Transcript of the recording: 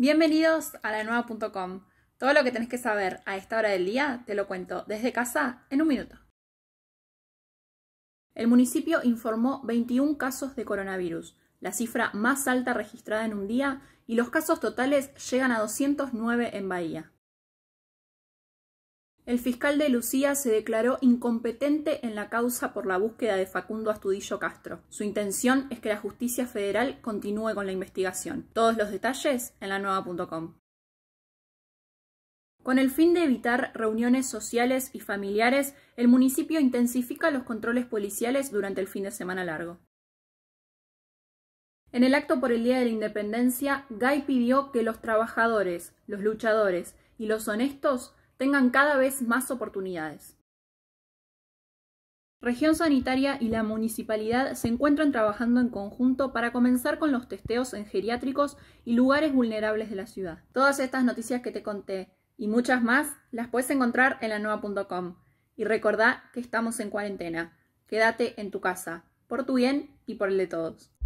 Bienvenidos a la nueva.com. Todo lo que tenés que saber a esta hora del día te lo cuento desde casa en un minuto. El municipio informó 21 casos de coronavirus, la cifra más alta registrada en un día, y los casos totales llegan a 209 en Bahía el fiscal de Lucía se declaró incompetente en la causa por la búsqueda de Facundo Astudillo Castro. Su intención es que la justicia federal continúe con la investigación. Todos los detalles en la nueva.com. Con el fin de evitar reuniones sociales y familiares, el municipio intensifica los controles policiales durante el fin de semana largo. En el acto por el Día de la Independencia, gay pidió que los trabajadores, los luchadores y los honestos tengan cada vez más oportunidades. Región Sanitaria y la municipalidad se encuentran trabajando en conjunto para comenzar con los testeos en geriátricos y lugares vulnerables de la ciudad. Todas estas noticias que te conté y muchas más las puedes encontrar en la nueva.com. Y recordá que estamos en cuarentena. Quédate en tu casa, por tu bien y por el de todos.